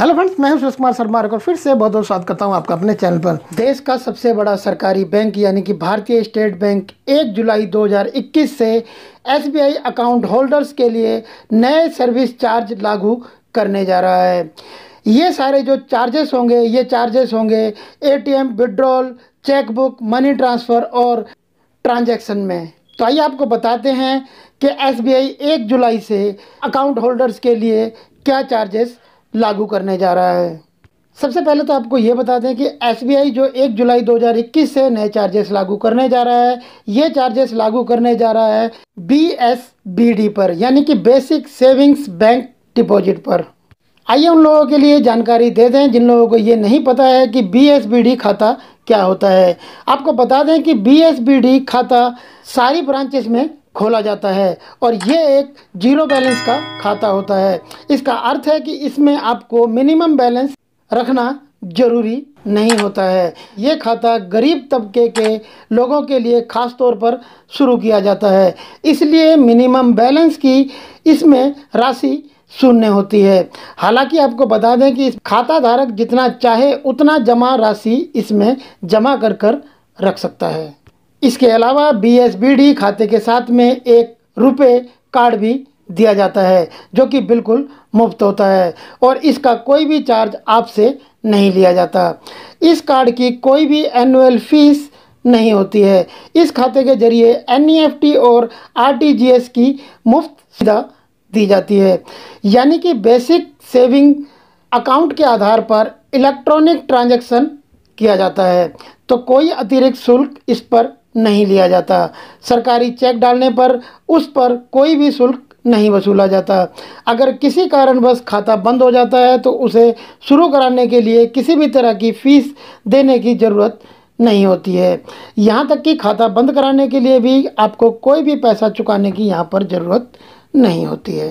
hello friends मैं हूं सुरेश कुमार शर्मा और फिर से बहुत बहुत स्वागत करता हूं आपका अपने चैनल पर देश का सबसे बड़ा सरकारी बैंक यानी कि भारतीय स्टेट बैंक 1 जुलाई 2021 से एसबीआई अकाउंट होल्डर्स के लिए नए सर्विस चार्ज लागू करने जा रहा है ये सारे जो चार्जेस होंगे ये चार्जेस होंगे A T chequebook money transfer और ट्रांजेक्शन में तो आइए आपको बताते हैं कि एस बी जुलाई से अकाउंट होल्डर्स के लिए क्या चार्जेस लागू करने जा रहा है सबसे पहले तो आपको ये बता दें कि एस जो 1 जुलाई 2021 से नए चार्जेस लागू करने जा रहा है ये चार्जेस लागू करने जा रहा है बी पर यानी कि बेसिक सेविंग्स बैंक डिपॉजिट पर आइए उन लोगों के लिए जानकारी दे दें जिन लोगों को ये नहीं पता है कि बी खाता क्या होता है आपको बता दें कि बी खाता सारी ब्रांचेस में खोला जाता है और ये एक जीरो बैलेंस का खाता होता है इसका अर्थ है कि इसमें आपको मिनिमम बैलेंस रखना जरूरी नहीं होता है ये खाता गरीब तबके के लोगों के लिए ख़ास तौर पर शुरू किया जाता है इसलिए मिनिमम बैलेंस की इसमें राशि शून्य होती है हालांकि आपको बता दें कि खाता धारक जितना चाहे उतना जमा राशि इसमें जमा कर कर रख सकता है इसके अलावा बी खाते के साथ में एक रुपये कार्ड भी दिया जाता है जो कि बिल्कुल मुफ्त होता है और इसका कोई भी चार्ज आपसे नहीं लिया जाता इस कार्ड की कोई भी एनुअल फीस नहीं होती है इस खाते के जरिए एन e और आर की मुफ्त सुविधा दी जाती है यानी कि बेसिक सेविंग अकाउंट के आधार पर इलेक्ट्रॉनिक ट्रांजैक्शन किया जाता है तो कोई अतिरिक्त शुल्क इस पर नहीं लिया जाता सरकारी चेक डालने पर उस पर कोई भी शुल्क नहीं वसूला जाता अगर किसी कारणवश खाता बंद हो जाता है तो उसे शुरू कराने के लिए किसी भी तरह की फ़ीस देने की ज़रूरत नहीं होती है यहाँ तक कि खाता बंद कराने के लिए भी आपको कोई भी पैसा चुकाने की यहाँ पर ज़रूरत नहीं होती है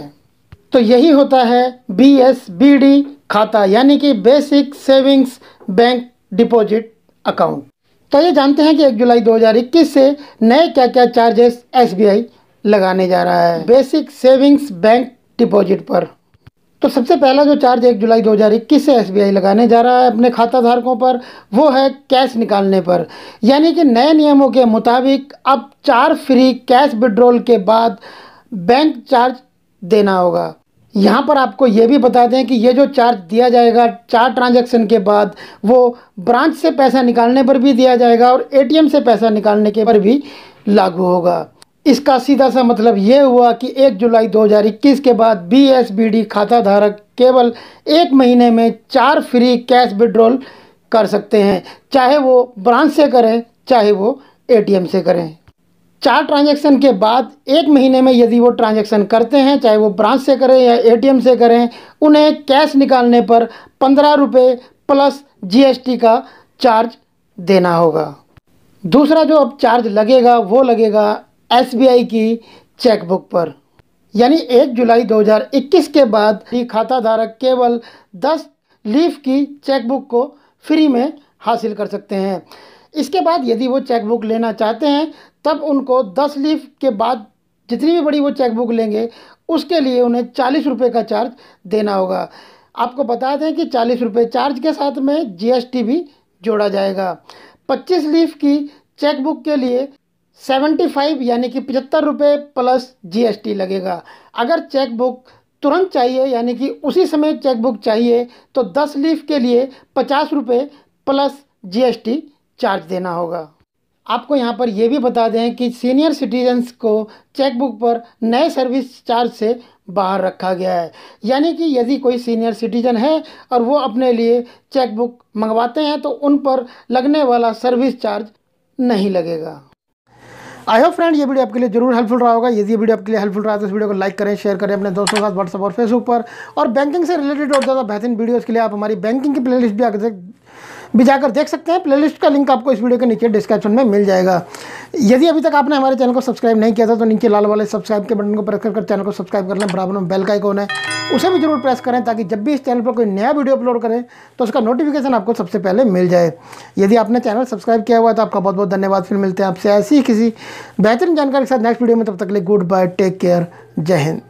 तो यही होता है बी एस बी डी खाता यानी कि basic savings bank deposit account तो ये जानते हैं कि एक जुलाई 2021 से नए क्या क्या चार्जेस एसबीआई लगाने जा रहा है बेसिक सेविंग्स बैंक डिपॉजिट पर तो सबसे पहला जो चार्ज एक जुलाई 2021 से एसबीआई लगाने जा रहा है अपने खाता धारकों पर वो है कैश निकालने पर यानी कि नए नियमों के मुताबिक अब चार फ्री कैश विड्रॉल के बाद बैंक चार्ज देना होगा यहाँ पर आपको ये भी बता दें कि ये जो चार्ज दिया जाएगा चार ट्रांजैक्शन के बाद वो ब्रांच से पैसा निकालने पर भी दिया जाएगा और एटीएम से पैसा निकालने के पर भी लागू होगा इसका सीधा सा मतलब ये हुआ कि 1 जुलाई 2021 के बाद बीएसबीडी खाता धारक केवल एक महीने में चार फ्री कैश विड्रॉल कर सकते हैं चाहे वो ब्रांच से करें चाहे वो ए से करें चार ट्रांजैक्शन के बाद एक महीने में यदि वो ट्रांजैक्शन करते हैं चाहे वो ब्रांच से करें या एटीएम से करें उन्हें कैश निकालने पर पंद्रह रुपये प्लस जीएसटी का चार्ज देना होगा दूसरा जो अब चार्ज लगेगा वो लगेगा एसबीआई की चेकबुक पर यानी एक जुलाई 2021 के बाद ही खाता धारक केवल 10 लीफ की चेकबुक को फ्री में हासिल कर सकते हैं इसके बाद यदि वो चेकबुक लेना चाहते हैं तब उनको दस लीफ के बाद जितनी भी बड़ी वो चेकबुक लेंगे उसके लिए उन्हें चालीस रुपये का चार्ज देना होगा आपको बता दें कि चालीस रुपये चार्ज के साथ में जीएसटी भी जोड़ा जाएगा पच्चीस लीफ की चेकबुक के लिए सेवेंटी फाइव यानी कि पचहत्तर रुपये प्लस जीएसटी लगेगा अगर चेकबुक तुरंत चाहिए यानी कि उसी समय चेकबुक चाहिए तो दस लीफ के लिए पचास रुपये प्लस जी चार्ज देना होगा आपको यहाँ पर यह भी बता दें कि सीनियर सिटीजन्स को चेकबुक पर नए सर्विस चार्ज से बाहर रखा गया है यानी कि यदि कोई सीनियर सिटीजन है और वो अपने लिए चेकबुक मंगवाते हैं तो उन पर लगने वाला सर्विस चार्ज नहीं लगेगा आई होप फ्रेंड ये वीडियो आपके लिए जरूर हेल्पफुल रहा होगा यदि वीडियो आपके लिए हेल्पफुल रहा है तो इस वीडियो को लाइक करें शेयर करें अपने दोस्तों के साथ व्हाट्सअप और फेसबुक पर और बैंकिंग से रिलेटेड और ज़्यादा बेहतरीन वीडियोज़ के लिए आप हमारी बैंकिंग की प्लेलिस्ट भी आगे भी जाकर देख सकते हैं प्लेलिस्ट का लिंक आपको इस वीडियो के नीचे डिस्क्रिप्शन में मिल जाएगा यदि अभी तक आपने हमारे चैनल को सब्सक्राइब नहीं किया था तो नीचे लाल वाले सब्सक्राइब के बटन को प्रेस कर चैनल को सब्सक्राइब कर लें बराबर में बेल का आइकॉन है उसे भी जरूर प्रेस करें ताकि जब भी इस चैनल पर कोई नया वीडियो अपलोड करें तो उसका नोटिफिकेशन आपको सबसे पहले मिल जाए यदि आपने चैनल सब्सक्राइब किया हुआ है तो आपका बहुत बहुत धन्यवाद फिर मिलते हैं आपसे ऐसी किसी बेहतरीन जानकारी के साथ नेक्स्ट वीडियो में तब तक के लिए गुड बाय टेक केयर जय हिंद